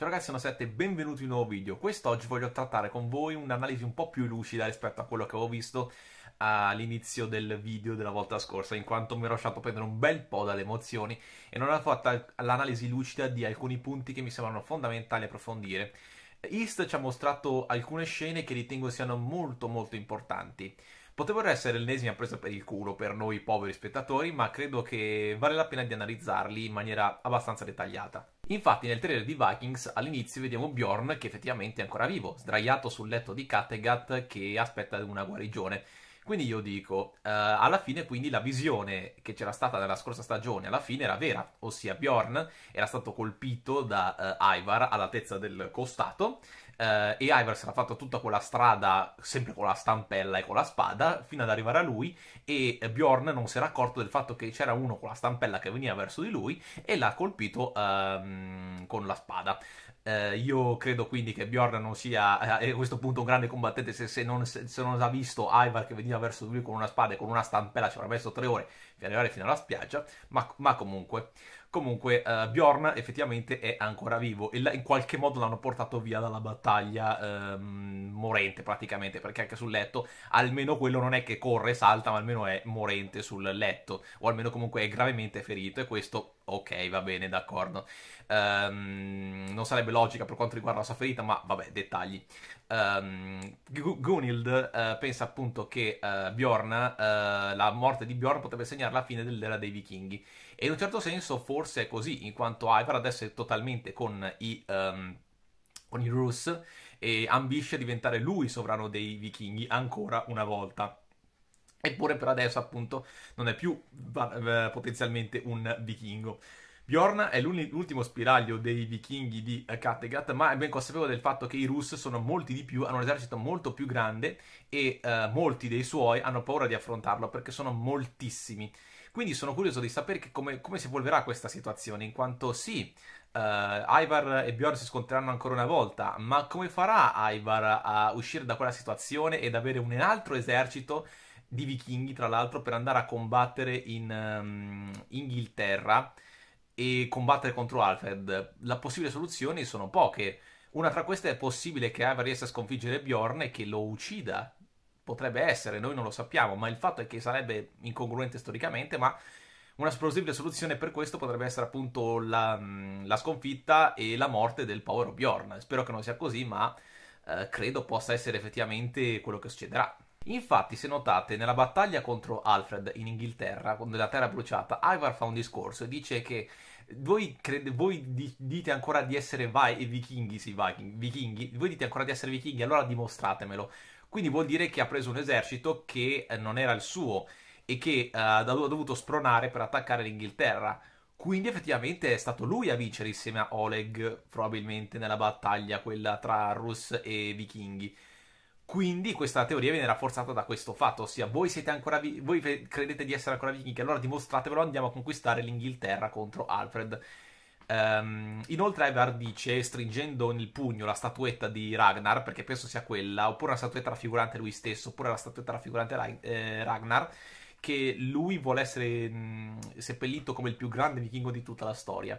Ciao ragazzi, sono 7 e benvenuti in un nuovo video. Quest'oggi voglio trattare con voi un'analisi un po' più lucida rispetto a quello che avevo visto eh, all'inizio del video della volta scorsa, in quanto mi ero lasciato prendere un bel po' dalle emozioni e non ho fatto l'analisi lucida di alcuni punti che mi sembrano fondamentali approfondire. East ci ha mostrato alcune scene che ritengo siano molto molto importanti. Potrebbero essere l'ennesima presa per il culo per noi poveri spettatori, ma credo che vale la pena di analizzarli in maniera abbastanza dettagliata. Infatti nel trailer di Vikings all'inizio vediamo Bjorn che effettivamente è ancora vivo, sdraiato sul letto di Kattegat che aspetta una guarigione quindi io dico, eh, alla fine quindi la visione che c'era stata nella scorsa stagione, alla fine era vera, ossia Bjorn era stato colpito da eh, Ivar all'altezza del costato eh, e Ivar si era fatto tutta quella strada, sempre con la stampella e con la spada, fino ad arrivare a lui e Bjorn non si era accorto del fatto che c'era uno con la stampella che veniva verso di lui e l'ha colpito ehm, con la spada. Eh, io credo quindi che Bjorn non sia eh, a questo punto un grande combattente se, se, non, se, se non, ha visto Ivar che veniva verso lui con una spada e con una stampella ci avrà messo tre ore per arrivare fino alla spiaggia, ma, ma comunque Comunque, uh, Bjorn effettivamente è ancora vivo e in qualche modo l'hanno portato via dalla battaglia um, morente praticamente, perché anche sul letto almeno quello non è che corre e salta, ma almeno è morente sul letto, o almeno comunque è gravemente ferito e questo ok, va bene, d'accordo. Um, non sarebbe logica per quanto riguarda la sua ferita, ma vabbè, dettagli. Um, ehm, Gunild uh, eh, pensa appunto che uh, Bjorn, uh, la morte di Bjorn potrebbe segnare la fine dell'era dei vichinghi. E in un certo senso forse è così, in quanto Ivar adesso è totalmente con i, um, con i Rus e ambisce a diventare lui sovrano dei vichinghi ancora una volta. Eppure per adesso appunto non è più eh, potenzialmente un vichingo. Bjorn è l'ultimo spiraglio dei vichinghi di eh, Kattegat, ma è ben consapevole del fatto che i Rus sono molti di più, hanno un esercito molto più grande e eh, molti dei suoi hanno paura di affrontarlo perché sono moltissimi quindi sono curioso di sapere come, come si evolverà questa situazione, in quanto sì, uh, Ivar e Bjorn si scontreranno ancora una volta, ma come farà Ivar a uscire da quella situazione ed avere un altro esercito di vichinghi, tra l'altro, per andare a combattere in um, Inghilterra e combattere contro Alfred? Le possibili soluzioni sono poche. Una tra queste è possibile che Ivar riesca a sconfiggere Bjorn e che lo uccida potrebbe essere, noi non lo sappiamo, ma il fatto è che sarebbe incongruente storicamente, ma una plausibile soluzione per questo potrebbe essere appunto la, mm, la, sconfitta e la morte del povero Bjorn. Spero che non sia così, ma eh, credo possa essere effettivamente quello che succederà. Infatti, se notate, nella battaglia contro Alfred in Inghilterra, nella terra bruciata, Ivar fa un discorso e dice che voi, crede, voi di, dite ancora di essere vai, vichinghi, sì, viking, vichinghi, voi dite ancora di essere vichinghi, allora dimostratemelo. Quindi vuol dire che ha preso un esercito che eh, non era il suo e che uh, ha dovuto spronare per attaccare l'Inghilterra. Quindi effettivamente è stato lui a vincere insieme a Oleg, probabilmente nella battaglia, quella tra Rus e Vichinghi. Quindi questa teoria viene rafforzata da questo fatto, ossia voi, vi- voi credete di essere ancora vichinghi, allora dimostratevelo, andiamo a conquistare l'Inghilterra contro Alfred. Um, inoltre Evar dice, stringendo nel pugno la statuetta di Ragnar, perché penso sia quella, oppure la statuetta raffigurante lui stesso, oppure la statuetta raffigurante eh, Ragnar, che lui vuole essere mh, mm, seppellito come il più grande vichingo di tutta la storia.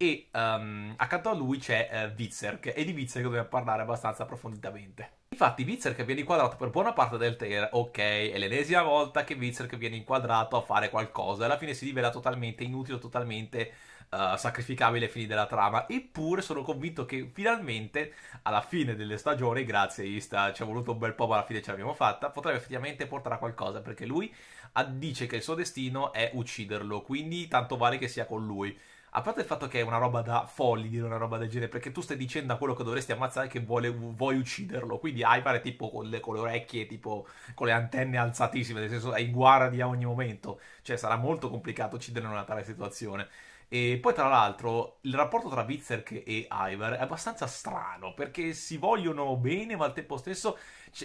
E um, accanto a lui c'è uh, eh, Witzerk, e di Witzerk dobbiamo parlare abbastanza approfonditamente. Infatti Witzerk viene inquadrato per buona parte del Ter, ok, è l'ennesima volta che Witzerk viene inquadrato a fare qualcosa, alla fine si rivela totalmente inutile, totalmente eh, sacrificabile ai fini della trama. Eppure sono convinto che finalmente, alla fine delle stagioni, grazie a Ista, ci è voluto un bel po', ma alla fine ce l'abbiamo fatta, potrebbe effettivamente portare a qualcosa, perché lui ah, dice che il suo destino è ucciderlo, quindi tanto vale che sia con lui. A parte il fatto che è una roba da folli dire una roba del genere, perché tu stai dicendo a quello che dovresti ammazzare che vuole, vuoi ucciderlo. Quindi Ivar è tipo con le, con le, orecchie, tipo con le antenne alzatissime, nel senso è in guardia a ogni momento. Cioè sarà molto complicato ucciderlo in una tale situazione. E poi, tra l'altro, il rapporto tra Witzerk e Ivar è abbastanza strano perché si vogliono bene, ma al tempo stesso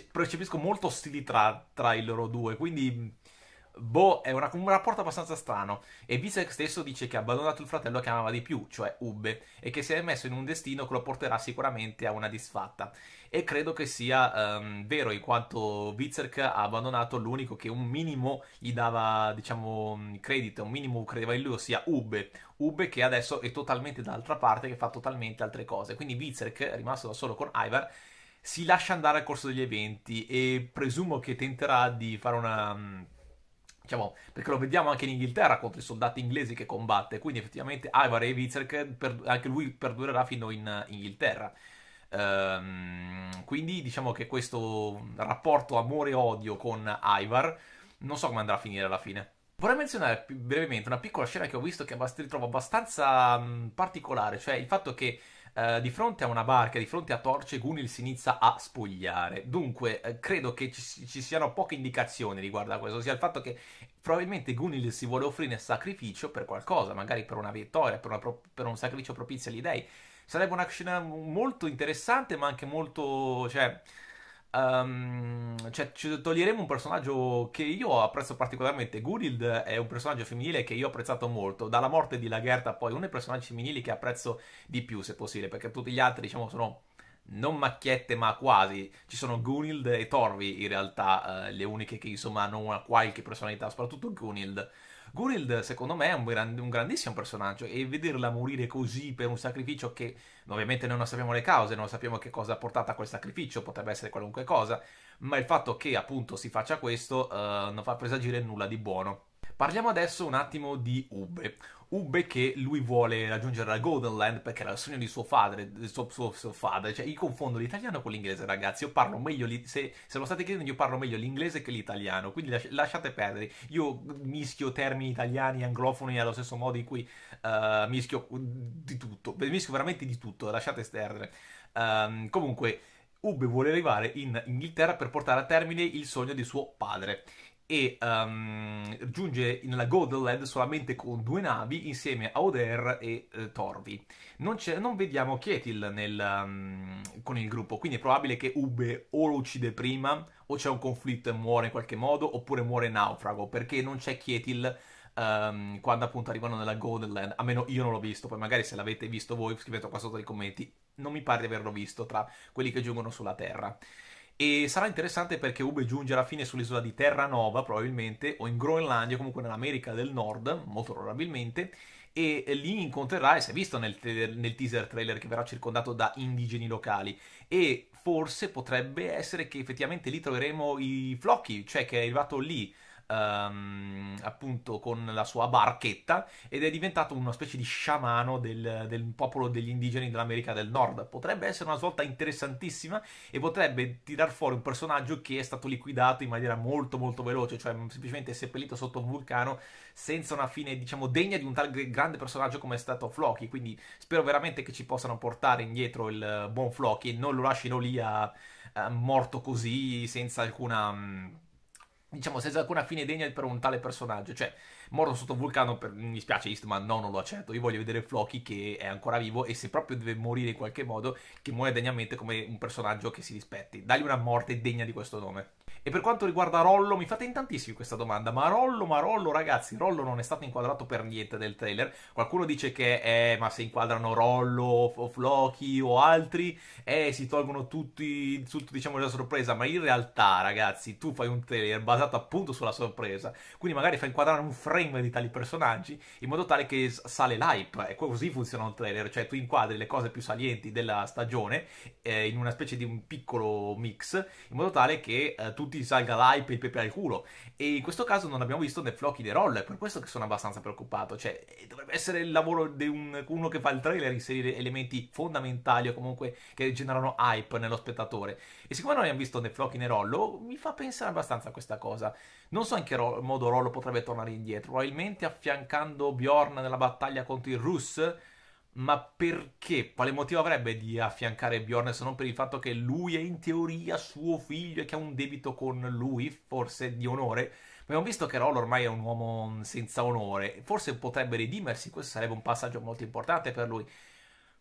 percepisco molto ostili tra, tra i loro due. Quindi Boh, è una, un rapporto abbastanza strano. E Bisek stesso dice che ha abbandonato il fratello che amava di più, cioè Ubbe, e che si è messo in un destino che lo porterà sicuramente a una disfatta. E credo che sia um, vero, in quanto Bizek ha abbandonato l'unico che un minimo gli dava, diciamo, credito, un minimo credeva in lui, ossia Ubbe. Ubbe che adesso è totalmente dall'altra parte, che fa totalmente altre cose. Quindi Bizek, rimasto da solo con Ivar, si lascia andare al corso degli eventi e presumo che tenterà di fare una Diciamo, perché lo vediamo anche in Inghilterra contro i soldati inglesi che combatte, quindi effettivamente Ivar Eivitzerk anche lui perdurerà fino in Inghilterra. Ehm, quindi diciamo che questo rapporto amore-odio con Ivar non so come andrà a finire alla fine. Vorrei menzionare brevemente una piccola scena che ho visto che si ritrova abbastanza particolare, cioè il fatto che eh, di fronte a una barca, di fronte a torce, Gunil si inizia a spogliare. Dunque, eh, credo che ci, ci, siano poche indicazioni riguardo a questo, ossia il fatto che probabilmente Gunil si vuole offrire sacrificio per qualcosa, magari per una vittoria, per, una pro- per un sacrificio propizio agli dei. Sarebbe una scena molto interessante, ma anche molto... Cioè, Um, cioè, ci toglieremo un personaggio che io apprezzo particolarmente. Gurild è un personaggio femminile che io ho apprezzato molto. Dalla morte di Lagerta, poi, uno dei personaggi femminili che apprezzo di più, se possibile, perché tutti gli altri, diciamo, sono non macchiette, ma quasi. Ci sono Gunild e Torvi, in realtà, eh, le uniche che insomma hanno una qualche personalità, soprattutto Gunild. Gurild, secondo me, è un, gran, un, grandissimo personaggio e vederla morire così per un sacrificio che ovviamente noi non sappiamo le cause, non sappiamo che cosa ha portato a quel sacrificio, potrebbe essere qualunque cosa, ma il fatto che appunto si faccia questo eh, non fa presagire nulla di buono. Parliamo adesso un attimo di Ube. Ube che lui vuole raggiungere la Golden Land perché era il sogno di suo padre, suo, suo, suo padre. Cioè, io confondo l'italiano con l'inglese, ragazzi. Io parlo meglio, se, se lo state chiedendo, io parlo meglio l'inglese che l'italiano. Quindi lasci, lasciate perdere. Io mischio termini italiani e anglofoni allo stesso modo in cui uh, mischio di tutto. Mischio veramente di tutto, lasciate perdere. Um, ehm, comunque... Ube vuole arrivare in Inghilterra per portare a termine il sogno di suo padre e um, giunge nella Godeled solamente con due navi insieme a Oder e eh, Torvi. Non, non, vediamo Kietil nel, um, con il gruppo, quindi è probabile che Ube o lo uccide prima, o c'è un conflitto e muore in qualche modo, oppure muore naufrago, perché non c'è Kietil um, ehm, quando appunto arrivano nella Godeled, almeno io non l'ho visto, poi magari se l'avete visto voi scrivete qua sotto nei commenti, non mi pare di averlo visto tra quelli che giungono sulla Terra. E sarà interessante perché Ube giunge alla fine sull'isola di Terranova, probabilmente, o in Groenlandia, comunque nell'America del Nord, molto probabilmente, e lì incontrerà, e si è visto nel, nel, teaser trailer che verrà circondato da indigeni locali, e forse potrebbe essere che effettivamente lì troveremo i flocchi, cioè che è arrivato lì um, appunto con la sua barchetta ed è diventato una specie di sciamano del, del popolo degli indigeni dell'America del Nord. Potrebbe essere una svolta interessantissima e potrebbe tirar fuori un personaggio che è stato liquidato in maniera molto molto veloce, cioè mm, semplicemente seppellito sotto un vulcano senza una fine diciamo degna di un tal grande personaggio come è stato Floki, quindi spero veramente che ci possano portare indietro il buon Floki e non lo lasciano lì a, a morto così senza alcuna mm, diciamo senza alcuna fine degna per un tale personaggio cioè morto sotto vulcano per... mi spiace Eastman no non lo accetto io voglio vedere Floki che è ancora vivo e se proprio deve morire in qualche modo che muoia degnamente come un personaggio che si rispetti dagli una morte degna di questo nome e per quanto riguarda Rollo, mi fate in tantissimi questa domanda, ma Rollo, ma Rollo, ragazzi, Rollo non è stato inquadrato per niente nel trailer. Qualcuno dice che, eh, ma se inquadrano Rollo o Floki o altri, eh, si tolgono tutti, tutto, diciamo, la sorpresa, ma in realtà, ragazzi, tu fai un trailer basato appunto sulla sorpresa, quindi magari fai inquadrare un frame di tali personaggi in modo tale che sale l'hype, e così funziona un trailer, cioè tu inquadri le cose più salienti della stagione eh, in una specie di un piccolo mix, in modo tale che eh, tutti tutti salga l'hype e il pepe al culo. E in questo caso non abbiamo visto né Flocky né Roll, è per questo che sono abbastanza preoccupato. Cioè, eh, dovrebbe essere il lavoro di un, uno che fa il trailer, inserire elementi fondamentali o comunque che generano hype nello spettatore. E siccome non abbiamo visto né Flocky né Roll, mi fa pensare abbastanza a questa cosa. Non so in che ro modo Roll potrebbe tornare indietro, probabilmente affiancando Bjorn nella battaglia contro il Rus ma perché? Quale motivo avrebbe di affiancare Bjorn se non per il fatto che lui è in teoria suo figlio e che ha un debito con lui, forse di onore? abbiamo visto che Roll ormai è un uomo mm, senza onore, forse potrebbe redimersi, questo sarebbe un passaggio molto importante per lui.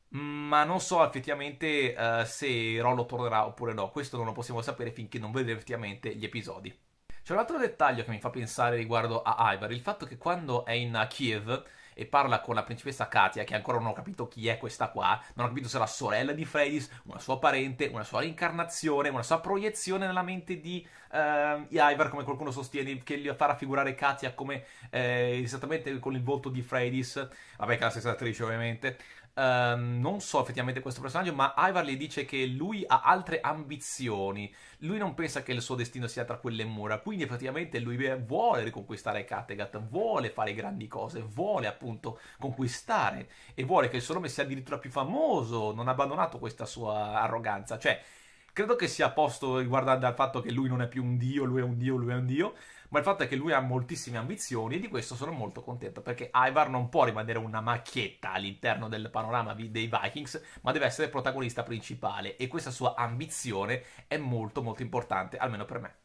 Ma non so effettivamente uh, se Rollo tornerà oppure no, questo non lo possiamo sapere finché non vedremo effettivamente gli episodi. C'è un altro dettaglio che mi fa pensare riguardo a Ivar, il fatto che quando è in Kiev e parla con la principessa Katia, che ancora non ho capito chi è questa qua, non ho capito se è la sorella di Freydis, una sua parente, una sua reincarnazione, una sua proiezione nella mente di uh, Ivar, come qualcuno sostiene, che gli fa raffigurare Katia come eh, esattamente con il volto di Freydis, vabbè che è la stessa attrice ovviamente, Um, non so effettivamente questo personaggio, ma Ivar gli dice che lui ha altre ambizioni. Lui non pensa che il suo destino sia tra quelle mura, quindi effettivamente lui vuole riconquistare Kattegat, vuole fare grandi cose, vuole appunto conquistare e vuole che il suo nome sia addirittura più famoso. Non ha abbandonato questa sua arroganza, cioè credo che sia a posto riguardante al fatto che lui non è più un dio, lui è un dio, lui è un dio, ma il fatto è che lui ha moltissime ambizioni e di questo sono molto contento perché Ivar non può rimanere una macchietta all'interno del panorama dei Vikings, ma deve essere il protagonista principale e questa sua ambizione è molto molto importante, almeno per me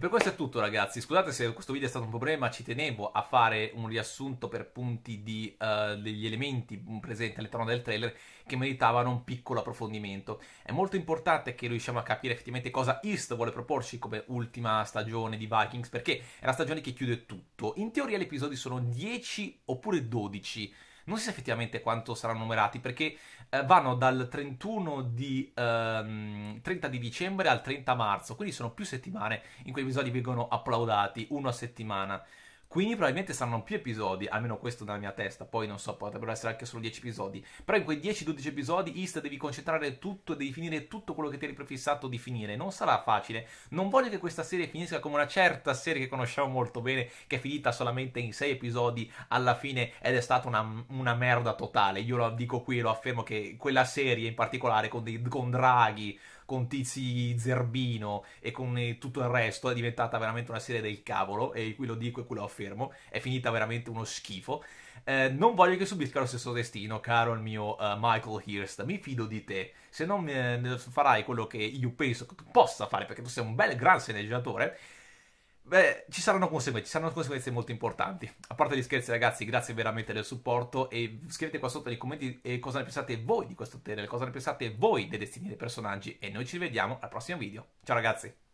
per questo è tutto ragazzi, scusate se questo video è stato un problema, ci tenevo a fare un riassunto per punti di, uh, degli elementi presenti all'interno del trailer che meritavano un piccolo approfondimento. È molto importante che riusciamo a capire effettivamente cosa East vuole proporci come ultima stagione di Vikings perché è la stagione che chiude tutto. In teoria gli episodi sono 10 oppure 12 non si sa effettivamente quanto saranno numerati perché eh, vanno dal 31 di, ehm, 30 di dicembre al 30 marzo, quindi sono più settimane in cui gli episodi vengono applaudati, uno a settimana. Quindi probabilmente saranno più episodi, almeno questo nella mia testa, poi non so, potrebbero essere anche solo 10 episodi, però in quei 10-12 episodi East devi concentrare tutto, devi finire tutto quello che ti eri prefissato di finire, non sarà facile, non voglio che questa serie finisca come una certa serie che conosciamo molto bene, che è finita solamente in 6 episodi alla fine ed è stata una, una merda totale, io lo dico qui, lo affermo che quella serie in particolare con, dei, con Draghi, con Tizi Zerbino e con eh, tutto il resto è diventata veramente una serie del cavolo e qui lo dico e qui lo affermo, è finita veramente uno schifo. Eh, non voglio che subisca lo stesso destino, caro il mio uh, Michael Hirst, mi fido di te. Se non eh, farai quello che io penso che tu possa fare, perché tu sei un bel gran sceneggiatore, Beh, ci saranno conseguenze, ci saranno conseguenze molto importanti. A parte gli scherzi, ragazzi, grazie veramente del supporto. E scrivete qua sotto nei commenti eh, cosa ne pensate voi di questo hotel, cosa ne pensate voi dei destini dei personaggi. E noi ci vediamo al prossimo video. Ciao ragazzi!